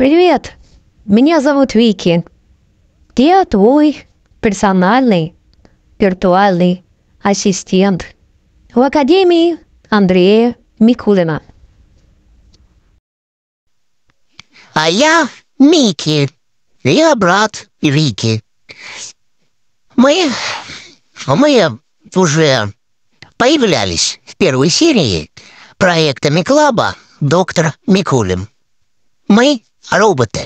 «Привет, меня зовут Вики. Я твой персональный, виртуальный ассистент в Академии Андрея Микулина». «А я Мики. Я брат Вики. Мы... мы уже появлялись в первой серии проекта Миклаба «Доктор Микулин». Мы роботы.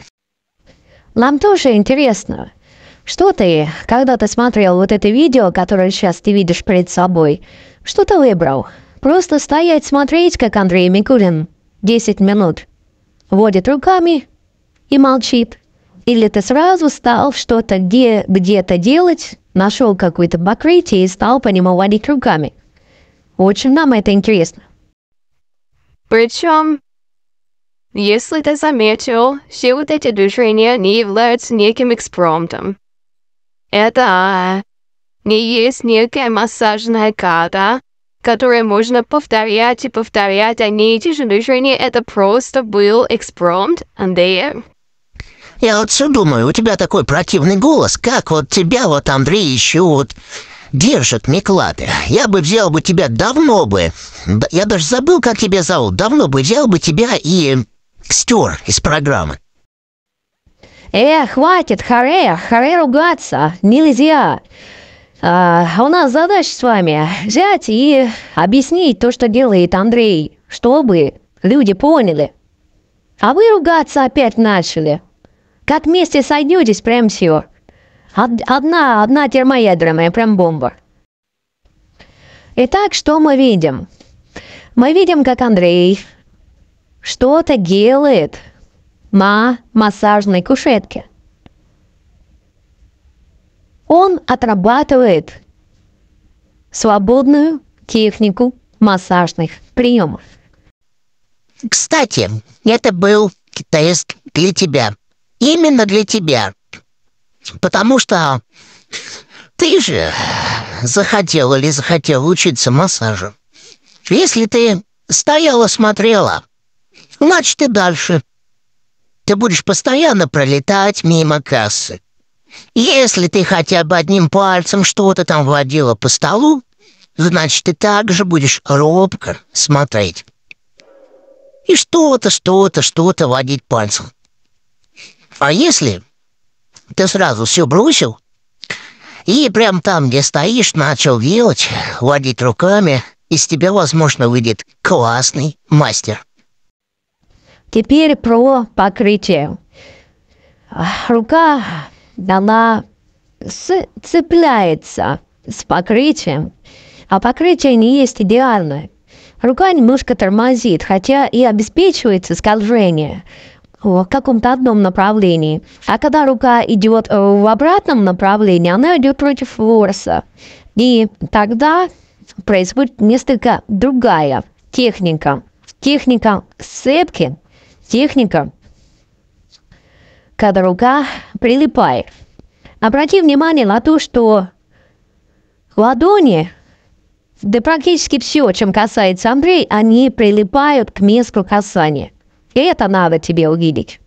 Нам тоже интересно. Что ты, когда ты смотрел вот это видео, которое сейчас ты видишь перед собой, что ты выбрал? Просто стоять смотреть, как Андрей Микулин 10 минут водит руками и молчит. Или ты сразу стал что-то где, где-то делать, нашел какое-то покрытие и стал по нему водить руками. Очень нам это интересно. Причем если ты заметил, все вот эти движения не являются неким экспромтом. Это а, не есть некая массажная карта, которую можно повторять и повторять а не эти же движения. Это просто был экспромт, Андрей. Я вот все думаю, у тебя такой противный голос. Как вот тебя вот, Андрей, еще вот держат Миклаты. Я бы взял бы тебя давно бы. Я даже забыл, как тебя зовут. Давно бы взял бы тебя и стер из программы. Э, хватит, харе, харе ругаться, нельзя. А, а, у нас задача с вами взять и объяснить то, что делает Андрей, чтобы люди поняли. А вы ругаться опять начали. Как вместе сойдетесь, прям все. Одна, одна термоядерная, прям бомба. Итак, что мы видим? Мы видим, как Андрей что-то делает на массажной кушетке. Он отрабатывает свободную технику массажных приемов. Кстати, это был тест для тебя. Именно для тебя. Потому что ты же захотел или захотел учиться массажу. Если ты стояла, смотрела, Значит, и дальше. Ты будешь постоянно пролетать мимо кассы. Если ты хотя бы одним пальцем что-то там водила по столу, значит, ты также будешь робко смотреть. И что-то, что-то, что-то водить пальцем. А если ты сразу все бросил и прям там, где стоишь, начал делать, водить руками, из тебя, возможно, выйдет классный мастер. Теперь про покрытие. Рука дала цепляется с покрытием, а покрытие не есть идеальное. Рука немножко тормозит, хотя и обеспечивается скольжение в каком-то одном направлении. А когда рука идет э, в обратном направлении, она идет против ворса, И тогда происходит несколько другая техника. Техника сцепки Техника, когда рука прилипает. Обрати внимание на то, что ладони, да практически все, чем касается Андрей, они прилипают к месту касания. И это надо тебе увидеть.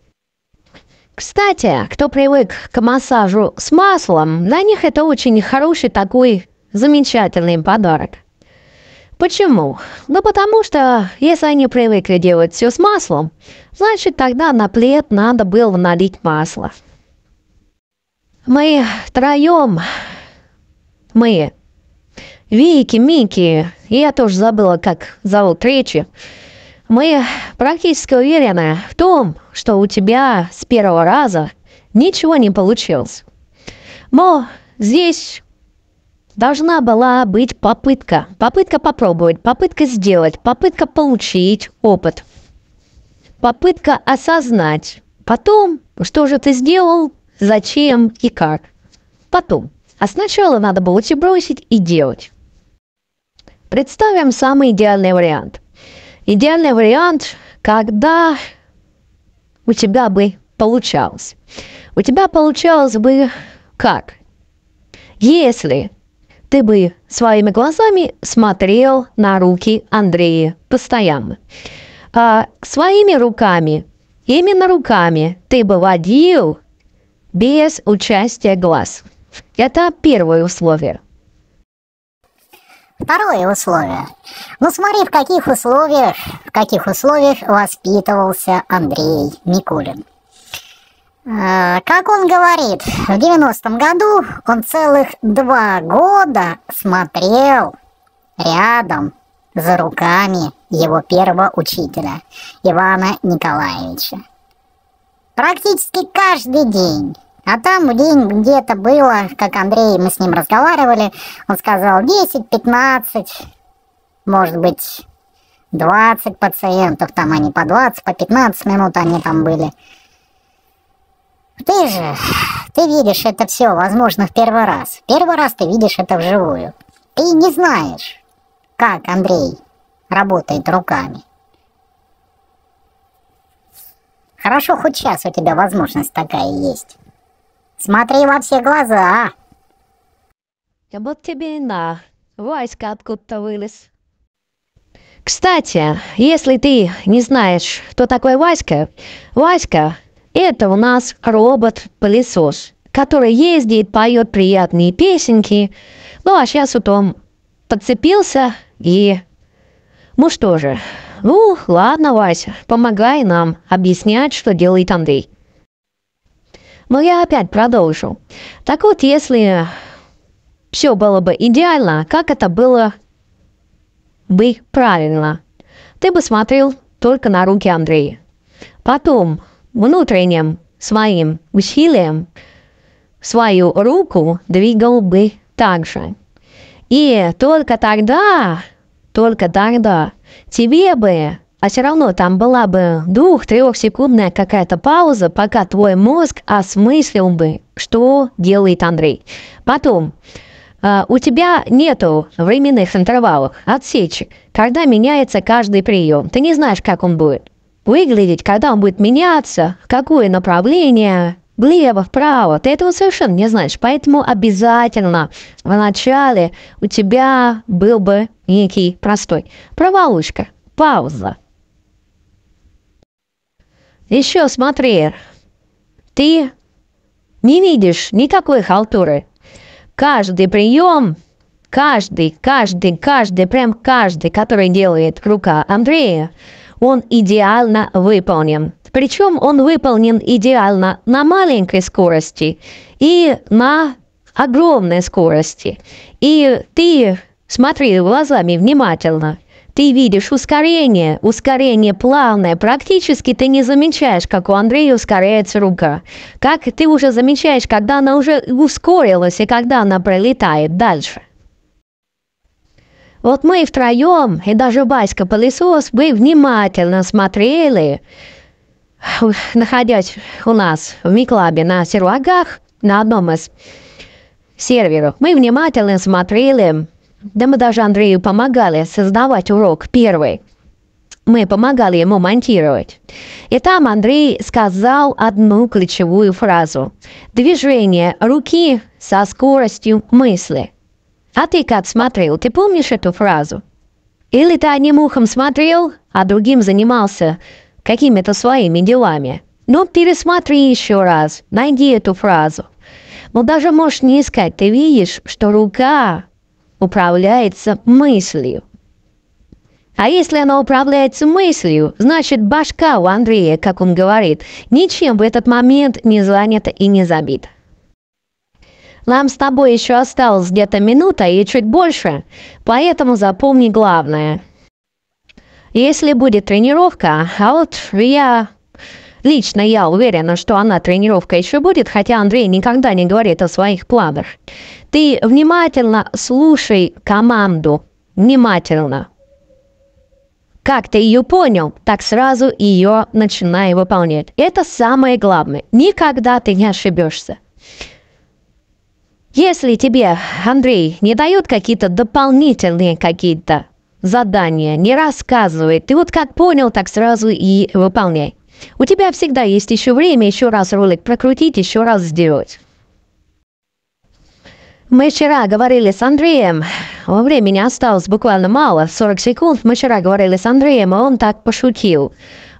Кстати, кто привык к массажу с маслом, для них это очень хороший такой замечательный подарок. Почему? Ну потому что, если они привыкли делать все с маслом, значит тогда на плед надо было налить масло. Мы втроем, мы, Вики, Мики, я тоже забыла, как зовут Ричи, мы практически уверены в том, что у тебя с первого раза ничего не получилось. Но здесь должна была быть попытка. Попытка попробовать, попытка сделать, попытка получить опыт, попытка осознать. Потом, что же ты сделал, зачем и как. Потом. А сначала надо было все бросить и делать. Представим самый идеальный вариант. Идеальный вариант, когда у тебя бы получалось. У тебя получалось бы как? Если ты бы своими глазами смотрел на руки Андрея постоянно. А своими руками, именно руками ты бы водил без участия глаз. Это первое условие. Второе условие. Ну смотри, в каких условиях, в каких условиях воспитывался Андрей Микулин. Э, как он говорит, в 90-м году он целых два года смотрел рядом за руками его первого учителя Ивана Николаевича. Практически каждый день. А там день где-то было, как Андрей, мы с ним разговаривали, он сказал 10-15, может быть, 20 пациентов, там они по 20, по 15 минут они там были. Ты же, ты видишь это все, возможно, в первый раз. Первый раз ты видишь это вживую. Ты не знаешь, как Андрей работает руками. Хорошо, хоть сейчас у тебя возможность такая есть. Смотри во все глаза, а! Да вот тебе и на. Войска откуда-то вылез. Кстати, если ты не знаешь, кто такой Васька, Васька это у нас робот-пылесос, который ездит, поет приятные песенки. Ну, а сейчас вот он подцепился и... Ну что же, ну ладно, Вася, помогай нам объяснять, что делает Андрей. Но я опять продолжу. Так вот, если все было бы идеально, как это было бы правильно, ты бы смотрел только на руки Андрея. Потом внутренним своим усилием свою руку двигал бы также. И только тогда, только тогда тебе бы, а все равно там была бы двух-трехсекундная какая-то пауза, пока твой мозг осмыслил бы, что делает Андрей. Потом, э, у тебя нету временных интервалов, отсечек, когда меняется каждый прием. Ты не знаешь, как он будет выглядеть, когда он будет меняться, какое направление, влево, вправо, ты этого совершенно не знаешь. Поэтому обязательно в начале у тебя был бы некий простой проволочка, пауза. Еще смотри, ты не видишь никакой халтуры. Каждый прием, каждый, каждый, каждый, прям каждый, который делает рука Андрея – он идеально выполнен. Причем он выполнен идеально на маленькой скорости и на огромной скорости. И ты смотри глазами внимательно. Ты видишь ускорение, ускорение плавное. Практически ты не замечаешь, как у Андрея ускоряется рука. Как ты уже замечаешь, когда она уже ускорилась и когда она пролетает дальше. Вот мы втроем, и даже Баська-пылесос, мы внимательно смотрели, находясь у нас в Миклабе на сервагах, на одном из серверов, мы внимательно смотрели, да мы даже Андрею помогали создавать урок первый. Мы помогали ему монтировать. И там Андрей сказал одну ключевую фразу. Движение руки со скоростью мысли – а ты как смотрел? Ты помнишь эту фразу? Или ты одним ухом смотрел, а другим занимался какими-то своими делами? Ну пересмотри еще раз, найди эту фразу. Но даже можешь не искать, ты видишь, что рука управляется мыслью. А если она управляется мыслью, значит башка у Андрея, как он говорит, ничем в этот момент не занята и не забита. Нам с тобой еще осталось где-то минута и чуть больше, поэтому запомни главное. Если будет тренировка, а вот я... Лично я уверена, что она тренировка еще будет, хотя Андрей никогда не говорит о своих планах. Ты внимательно слушай команду. Внимательно. Как ты ее понял, так сразу ее начинай выполнять. Это самое главное. Никогда ты не ошибешься. Если тебе, Андрей, не дают какие-то дополнительные какие-то задания, не рассказывает, ты вот как понял, так сразу и выполняй. У тебя всегда есть еще время еще раз ролик прокрутить, еще раз сделать. Мы вчера говорили с Андреем, во времени осталось буквально мало, 40 секунд. Мы вчера говорили с Андреем, а он так пошутил.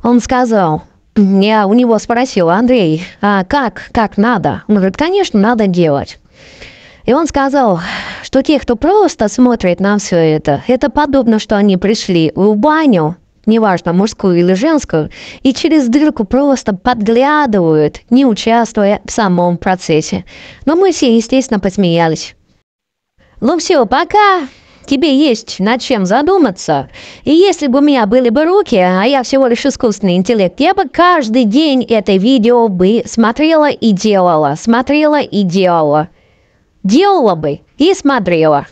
Он сказал, я у него спросил, Андрей, а как, как надо? Он говорит, конечно, надо делать. И он сказал, что те, кто просто смотрит на все это, это подобно, что они пришли в баню, неважно, мужскую или женскую, и через дырку просто подглядывают, не участвуя в самом процессе. Но мы все, естественно, посмеялись. Ну все, пока! Тебе есть над чем задуматься. И если бы у меня были бы руки, а я всего лишь искусственный интеллект, я бы каждый день это видео бы смотрела и делала, смотрела и делала делала бы и смотрела.